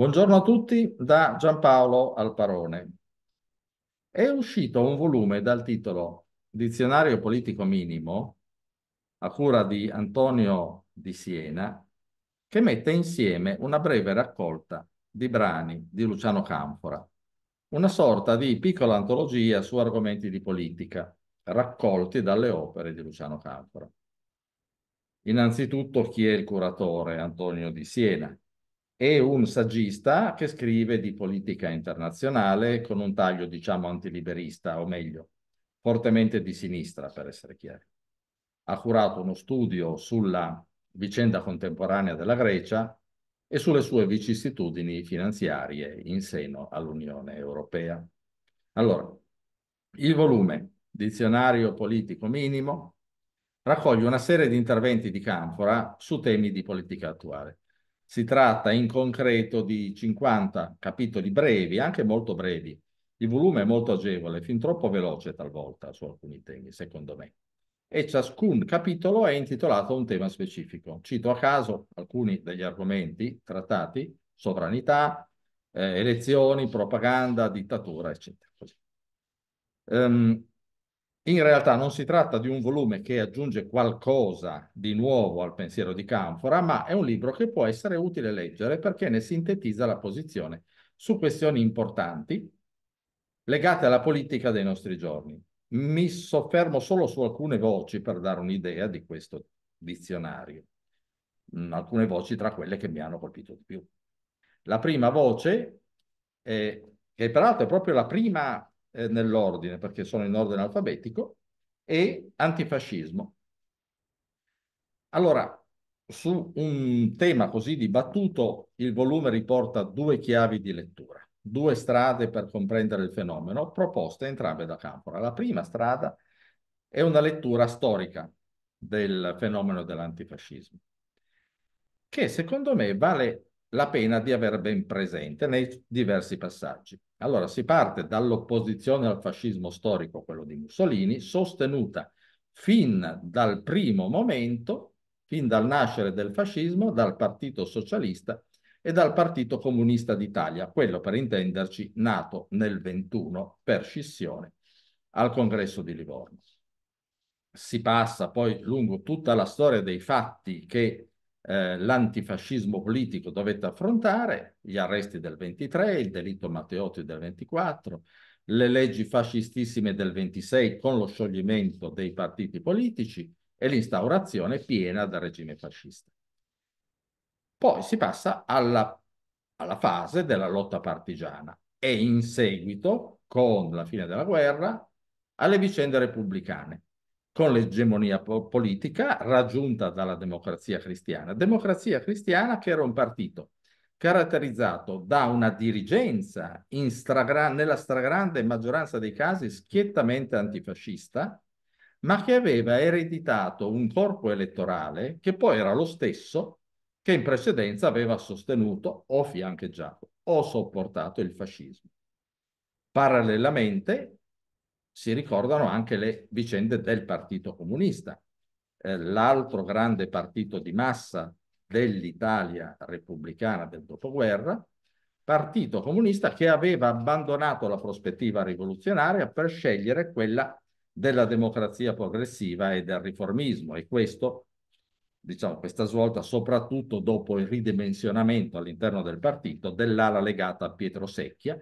Buongiorno a tutti da Giampaolo Alparone. È uscito un volume dal titolo Dizionario politico minimo a cura di Antonio di Siena che mette insieme una breve raccolta di brani di Luciano Canfora, una sorta di piccola antologia su argomenti di politica raccolti dalle opere di Luciano Canfora. Innanzitutto chi è il curatore Antonio di Siena, è un saggista che scrive di politica internazionale con un taglio, diciamo, antiliberista, o meglio, fortemente di sinistra, per essere chiari. Ha curato uno studio sulla vicenda contemporanea della Grecia e sulle sue vicissitudini finanziarie in seno all'Unione Europea. Allora, il volume Dizionario politico minimo raccoglie una serie di interventi di Canfora su temi di politica attuale. Si tratta in concreto di 50 capitoli brevi, anche molto brevi. Il volume è molto agevole, fin troppo veloce talvolta su alcuni temi, secondo me. E ciascun capitolo è intitolato a un tema specifico. Cito a caso alcuni degli argomenti trattati, sovranità, eh, elezioni, propaganda, dittatura, eccetera. Um, in realtà non si tratta di un volume che aggiunge qualcosa di nuovo al pensiero di Canfora, ma è un libro che può essere utile leggere perché ne sintetizza la posizione su questioni importanti legate alla politica dei nostri giorni. Mi soffermo solo su alcune voci per dare un'idea di questo dizionario, mm, alcune voci tra quelle che mi hanno colpito di più. La prima voce, è, che peraltro è proprio la prima eh, nell'ordine, perché sono in ordine alfabetico, e antifascismo. Allora, su un tema così dibattuto, il volume riporta due chiavi di lettura, due strade per comprendere il fenomeno, proposte entrambe da Campora. La prima strada è una lettura storica del fenomeno dell'antifascismo, che secondo me vale la pena di aver ben presente nei diversi passaggi. Allora si parte dall'opposizione al fascismo storico, quello di Mussolini, sostenuta fin dal primo momento, fin dal nascere del fascismo, dal Partito Socialista e dal Partito Comunista d'Italia, quello per intenderci nato nel 21 per scissione al congresso di Livorno. Si passa poi lungo tutta la storia dei fatti che eh, l'antifascismo politico dovette affrontare, gli arresti del 23, il delitto Matteotti del 24, le leggi fascistissime del 26 con lo scioglimento dei partiti politici e l'instaurazione piena del regime fascista. Poi si passa alla, alla fase della lotta partigiana e in seguito, con la fine della guerra, alle vicende repubblicane con l'egemonia politica raggiunta dalla democrazia cristiana. Democrazia cristiana che era un partito caratterizzato da una dirigenza stragra nella stragrande maggioranza dei casi schiettamente antifascista, ma che aveva ereditato un corpo elettorale che poi era lo stesso che in precedenza aveva sostenuto o fiancheggiato o sopportato il fascismo. Parallelamente, si ricordano anche le vicende del Partito Comunista, eh, l'altro grande partito di massa dell'Italia repubblicana del dopoguerra, partito comunista che aveva abbandonato la prospettiva rivoluzionaria per scegliere quella della democrazia progressiva e del riformismo e questo, diciamo, questa svolta soprattutto dopo il ridimensionamento all'interno del partito dell'ala legata a Pietro Secchia,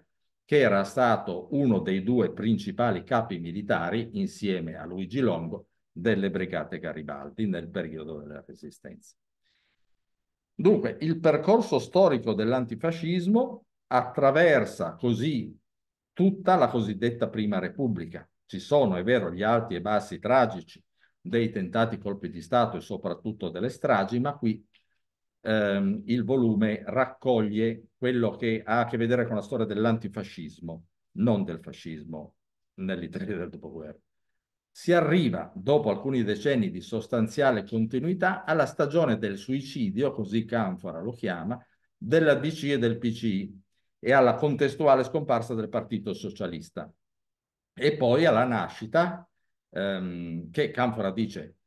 che era stato uno dei due principali capi militari, insieme a Luigi Longo, delle brigate Garibaldi nel periodo della Resistenza. Dunque, il percorso storico dell'antifascismo attraversa così tutta la cosiddetta Prima Repubblica. Ci sono, è vero, gli alti e bassi tragici dei tentati colpi di Stato e soprattutto delle stragi, ma qui ehm, il volume raccoglie quello che ha a che vedere con la storia dell'antifascismo, non del fascismo nell'Italia del dopoguerra. Si arriva, dopo alcuni decenni di sostanziale continuità, alla stagione del suicidio, così Canfora lo chiama, della DC e del PC e alla contestuale scomparsa del Partito Socialista. E poi alla nascita, ehm, che Canfora dice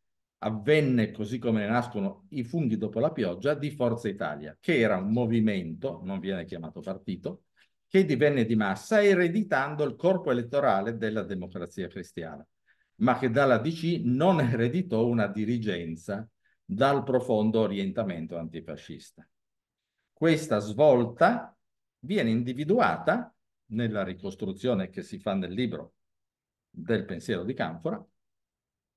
avvenne, così come ne nascono i funghi dopo la pioggia, di Forza Italia, che era un movimento, non viene chiamato partito, che divenne di massa ereditando il corpo elettorale della democrazia cristiana, ma che dalla DC non ereditò una dirigenza dal profondo orientamento antifascista. Questa svolta viene individuata nella ricostruzione che si fa nel libro del pensiero di Canfora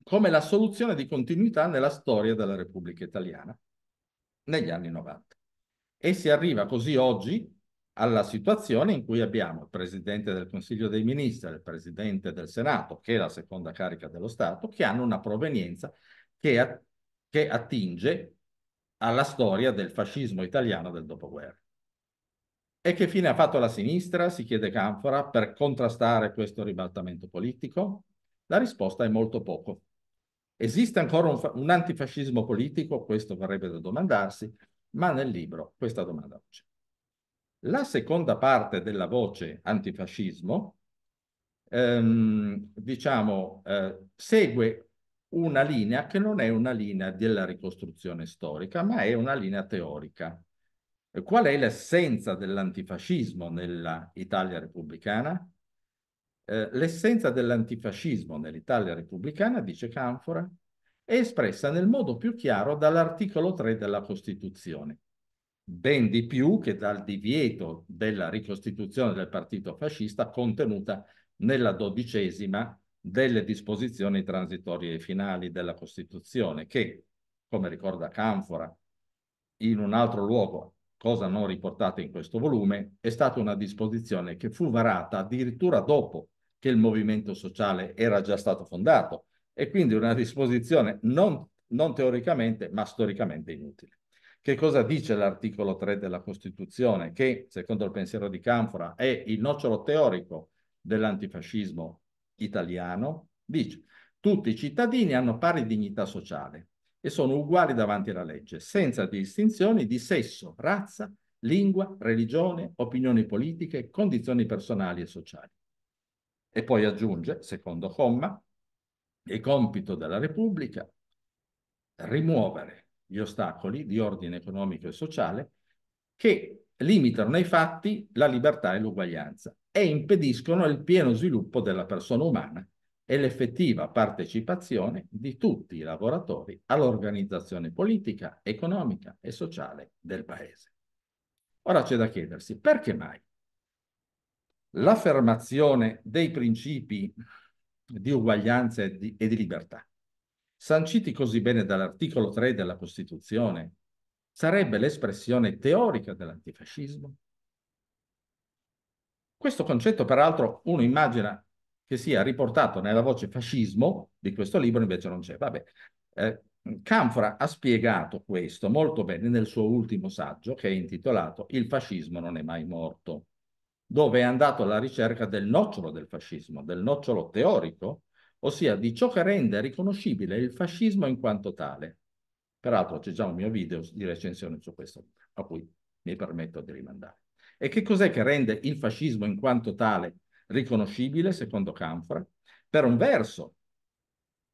come la soluzione di continuità nella storia della Repubblica Italiana negli anni 90. E si arriva così oggi alla situazione in cui abbiamo il Presidente del Consiglio dei Ministri, il Presidente del Senato, che è la seconda carica dello Stato, che hanno una provenienza che, a, che attinge alla storia del fascismo italiano del dopoguerra. E che fine ha fatto la sinistra, si chiede Canfora, per contrastare questo ribaltamento politico? La risposta è molto poco. Esiste ancora un, un antifascismo politico? Questo varrebbe da domandarsi, ma nel libro questa domanda non c'è. La seconda parte della voce antifascismo, ehm, diciamo, eh, segue una linea che non è una linea della ricostruzione storica, ma è una linea teorica. Qual è l'essenza dell'antifascismo nell'Italia repubblicana? Eh, l'essenza dell'antifascismo nell'Italia repubblicana, dice Canfora, è espressa nel modo più chiaro dall'articolo 3 della Costituzione, ben di più che dal divieto della ricostituzione del partito fascista contenuta nella dodicesima delle disposizioni transitorie e finali della Costituzione, che, come ricorda Canfora, in un altro luogo, cosa non riportata in questo volume, è stata una disposizione che fu varata addirittura dopo che il movimento sociale era già stato fondato e quindi una disposizione non, non teoricamente ma storicamente inutile. Che cosa dice l'articolo 3 della Costituzione? Che, secondo il pensiero di Canfora, è il nocciolo teorico dell'antifascismo italiano. Dice, tutti i cittadini hanno pari dignità sociale e sono uguali davanti alla legge, senza distinzioni di sesso, razza, lingua, religione, opinioni politiche, condizioni personali e sociali. E poi aggiunge, secondo comma, è compito della Repubblica rimuovere gli ostacoli di ordine economico e sociale che limitano nei fatti la libertà e l'uguaglianza e impediscono il pieno sviluppo della persona umana e l'effettiva partecipazione di tutti i lavoratori all'organizzazione politica, economica e sociale del Paese. Ora c'è da chiedersi perché mai l'affermazione dei principi di uguaglianza e di, e di libertà, sanciti così bene dall'articolo 3 della Costituzione, sarebbe l'espressione teorica dell'antifascismo? Questo concetto, peraltro, uno immagina che sia riportato nella voce fascismo di questo libro, invece non c'è. Vabbè. Eh, Canfora ha spiegato questo molto bene nel suo ultimo saggio, che è intitolato Il fascismo non è mai morto dove è andato alla ricerca del nocciolo del fascismo, del nocciolo teorico, ossia di ciò che rende riconoscibile il fascismo in quanto tale. Peraltro c'è già un mio video di recensione su questo, a cui mi permetto di rimandare. E che cos'è che rende il fascismo in quanto tale riconoscibile, secondo Canfra? Per un verso,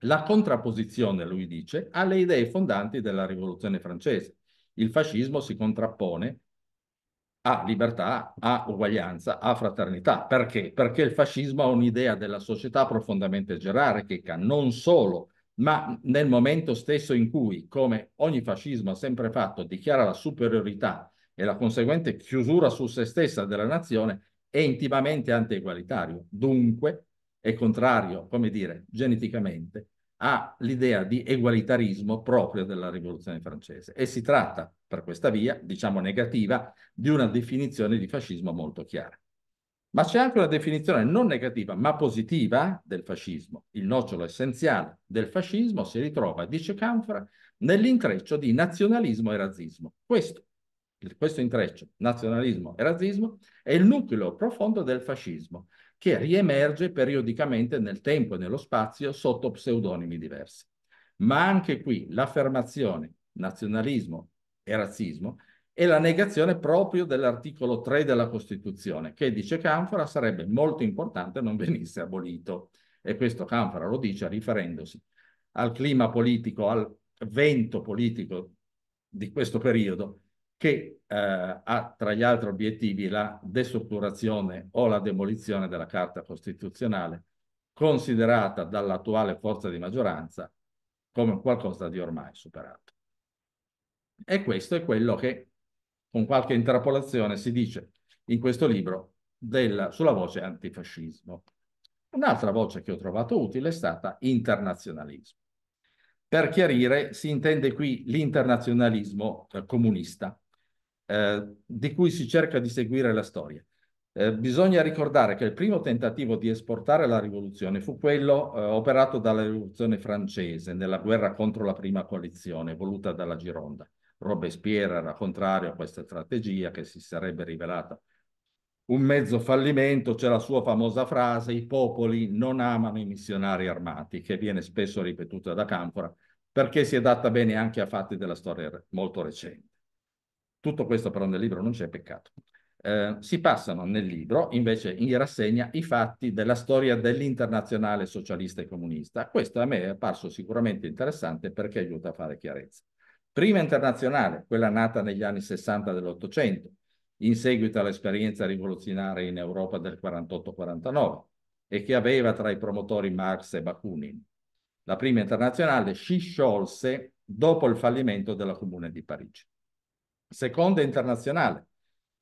la contrapposizione, lui dice, alle idee fondanti della rivoluzione francese. Il fascismo si contrappone a libertà, a uguaglianza, a fraternità. Perché? Perché il fascismo ha un'idea della società profondamente gerarchica, non solo, ma nel momento stesso in cui, come ogni fascismo ha sempre fatto, dichiara la superiorità e la conseguente chiusura su se stessa della nazione, è intimamente antiegualitario. Dunque è contrario, come dire, geneticamente all'idea di egualitarismo proprio della rivoluzione francese. E si tratta per questa via, diciamo negativa, di una definizione di fascismo molto chiara. Ma c'è anche una definizione non negativa, ma positiva del fascismo. Il nocciolo essenziale del fascismo si ritrova, dice Canfora, nell'intreccio di nazionalismo e razzismo. Questo, questo intreccio, nazionalismo e razzismo, è il nucleo profondo del fascismo, che riemerge periodicamente nel tempo e nello spazio sotto pseudonimi diversi. Ma anche qui l'affermazione nazionalismo e razzismo, e la negazione proprio dell'articolo 3 della Costituzione, che dice Canfora sarebbe molto importante non venisse abolito. E questo Canfora lo dice riferendosi al clima politico, al vento politico di questo periodo, che eh, ha tra gli altri obiettivi la destrutturazione o la demolizione della Carta Costituzionale, considerata dall'attuale forza di maggioranza come qualcosa di ormai superato. E questo è quello che con qualche intrapolazione si dice in questo libro della, sulla voce antifascismo. Un'altra voce che ho trovato utile è stata internazionalismo. Per chiarire si intende qui l'internazionalismo eh, comunista, eh, di cui si cerca di seguire la storia. Eh, bisogna ricordare che il primo tentativo di esportare la rivoluzione fu quello eh, operato dalla rivoluzione francese nella guerra contro la prima coalizione voluta dalla Gironda. Robespierre era contrario a questa strategia che si sarebbe rivelata un mezzo fallimento, c'è la sua famosa frase, i popoli non amano i missionari armati, che viene spesso ripetuta da Canfora, perché si adatta bene anche a fatti della storia molto recente. Tutto questo però nel libro non c'è, peccato. Eh, si passano nel libro invece in rassegna i fatti della storia dell'internazionale socialista e comunista. Questo a me è apparso sicuramente interessante perché aiuta a fare chiarezza prima internazionale, quella nata negli anni 60 dell'Ottocento, in seguito all'esperienza rivoluzionaria in Europa del 48-49 e che aveva tra i promotori Marx e Bakunin. La prima internazionale si sciolse dopo il fallimento della Comune di Parigi. Seconda internazionale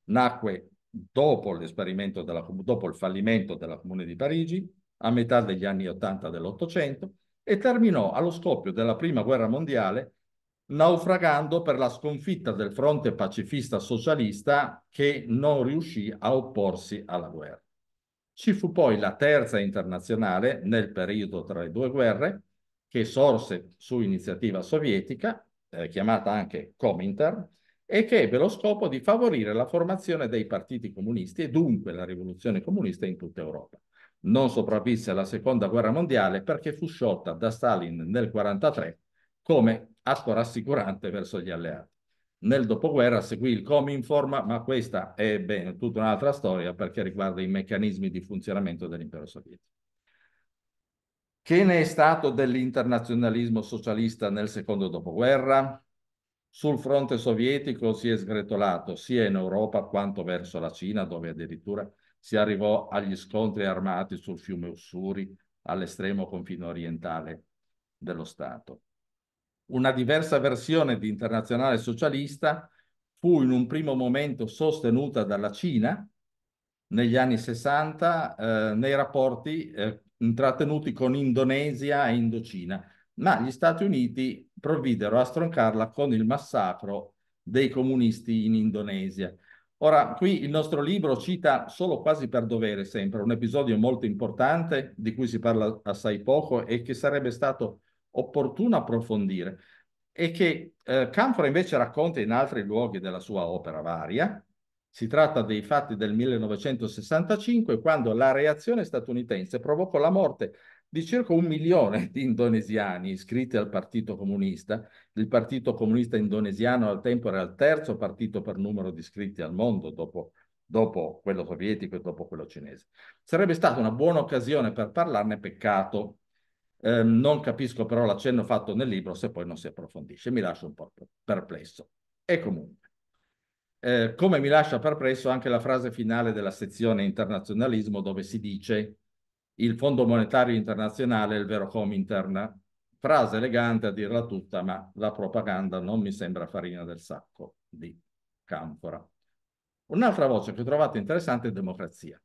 nacque dopo, della, dopo il fallimento della Comune di Parigi, a metà degli anni 80 dell'Ottocento, e terminò allo scoppio della Prima Guerra Mondiale naufragando per la sconfitta del fronte pacifista socialista che non riuscì a opporsi alla guerra. Ci fu poi la terza internazionale nel periodo tra le due guerre, che sorse su iniziativa sovietica, eh, chiamata anche Comintern, e che ebbe lo scopo di favorire la formazione dei partiti comunisti e dunque la rivoluzione comunista in tutta Europa. Non sopravvisse alla seconda guerra mondiale perché fu sciolta da Stalin nel 1943 come atto rassicurante verso gli alleati. Nel dopoguerra seguì il Cominform, ma questa è bene, tutta un'altra storia perché riguarda i meccanismi di funzionamento dell'impero sovietico. Che ne è stato dell'internazionalismo socialista nel secondo dopoguerra? Sul fronte sovietico si è sgretolato sia in Europa quanto verso la Cina, dove addirittura si arrivò agli scontri armati sul fiume Ussuri, all'estremo confine orientale dello Stato una diversa versione di internazionale socialista fu in un primo momento sostenuta dalla Cina negli anni 60 eh, nei rapporti eh, intrattenuti con Indonesia e Indocina, ma gli Stati Uniti provvidero a stroncarla con il massacro dei comunisti in Indonesia. Ora, qui il nostro libro cita solo quasi per dovere sempre un episodio molto importante di cui si parla assai poco e che sarebbe stato opportuno approfondire e che eh, Canfora invece racconta in altri luoghi della sua opera varia. Si tratta dei fatti del 1965 quando la reazione statunitense provocò la morte di circa un milione di indonesiani iscritti al Partito Comunista. Il Partito Comunista indonesiano al tempo era il terzo partito per numero di iscritti al mondo dopo, dopo quello sovietico e dopo quello cinese. Sarebbe stata una buona occasione per parlarne, peccato Ehm, non capisco però l'accenno fatto nel libro se poi non si approfondisce, mi lascia un po' perplesso. E comunque, eh, come mi lascia perplesso anche la frase finale della sezione internazionalismo dove si dice il Fondo Monetario Internazionale è il vero Comintern, frase elegante a dirla tutta, ma la propaganda non mi sembra farina del sacco di Canfora. Un'altra voce che ho trovato interessante è democrazia.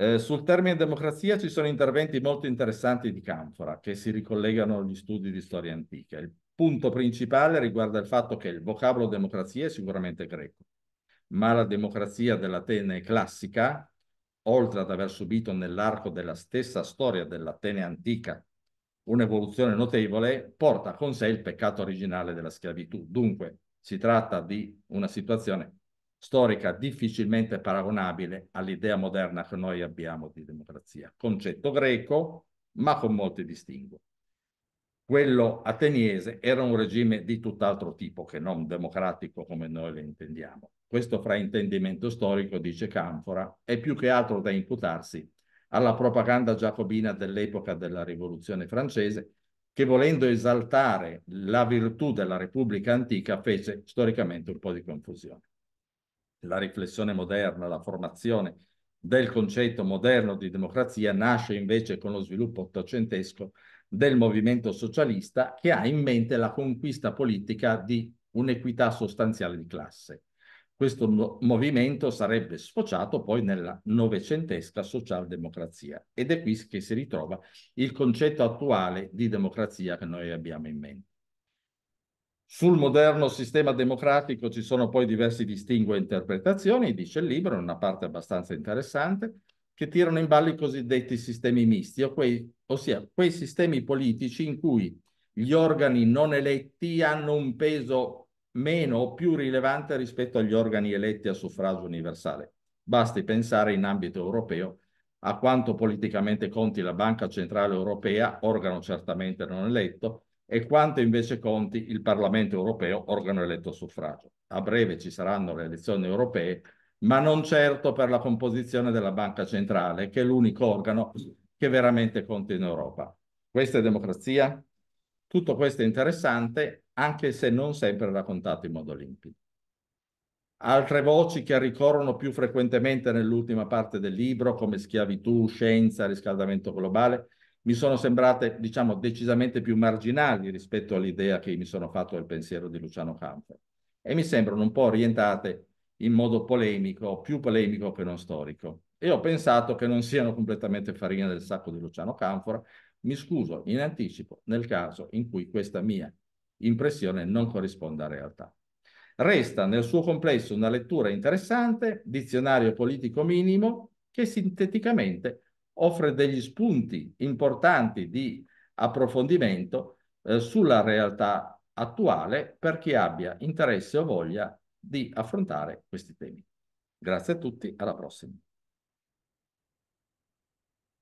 Eh, sul termine democrazia ci sono interventi molto interessanti di Canfora che si ricollegano agli studi di storia antica. Il punto principale riguarda il fatto che il vocabolo democrazia è sicuramente greco, ma la democrazia dell'Atene classica, oltre ad aver subito nell'arco della stessa storia dell'Atene antica un'evoluzione notevole, porta con sé il peccato originale della schiavitù. Dunque si tratta di una situazione storica difficilmente paragonabile all'idea moderna che noi abbiamo di democrazia, concetto greco ma con molti distinguo. Quello ateniese era un regime di tutt'altro tipo che non democratico come noi lo intendiamo. Questo fraintendimento storico, dice Canfora, è più che altro da imputarsi alla propaganda giacobina dell'epoca della rivoluzione francese che volendo esaltare la virtù della Repubblica antica fece storicamente un po' di confusione la riflessione moderna, la formazione del concetto moderno di democrazia nasce invece con lo sviluppo ottocentesco del movimento socialista che ha in mente la conquista politica di un'equità sostanziale di classe. Questo no movimento sarebbe sfociato poi nella novecentesca socialdemocrazia ed è qui che si ritrova il concetto attuale di democrazia che noi abbiamo in mente. Sul moderno sistema democratico ci sono poi diversi distingue e interpretazioni, dice il libro, una parte abbastanza interessante, che tirano in ballo i cosiddetti sistemi misti, ossia quei sistemi politici in cui gli organi non eletti hanno un peso meno o più rilevante rispetto agli organi eletti a suffragio universale. Basti pensare in ambito europeo a quanto politicamente conti la Banca Centrale Europea, organo certamente non eletto, e quanto invece conti il Parlamento europeo, organo eletto a suffragio. A breve ci saranno le elezioni europee, ma non certo per la composizione della Banca Centrale, che è l'unico organo che veramente conta in Europa. Questa è democrazia? Tutto questo è interessante, anche se non sempre raccontato in modo limpido. Altre voci che ricorrono più frequentemente nell'ultima parte del libro, come schiavitù, scienza, riscaldamento globale, mi sono sembrate, diciamo, decisamente più marginali rispetto all'idea che mi sono fatto del pensiero di Luciano Camper e mi sembrano un po' orientate in modo polemico, più polemico che non storico. E ho pensato che non siano completamente farina del sacco di Luciano Canfora. Mi scuso in anticipo nel caso in cui questa mia impressione non corrisponda a realtà. Resta nel suo complesso una lettura interessante, dizionario politico minimo, che sinteticamente offre degli spunti importanti di approfondimento eh, sulla realtà attuale per chi abbia interesse o voglia di affrontare questi temi. Grazie a tutti, alla prossima.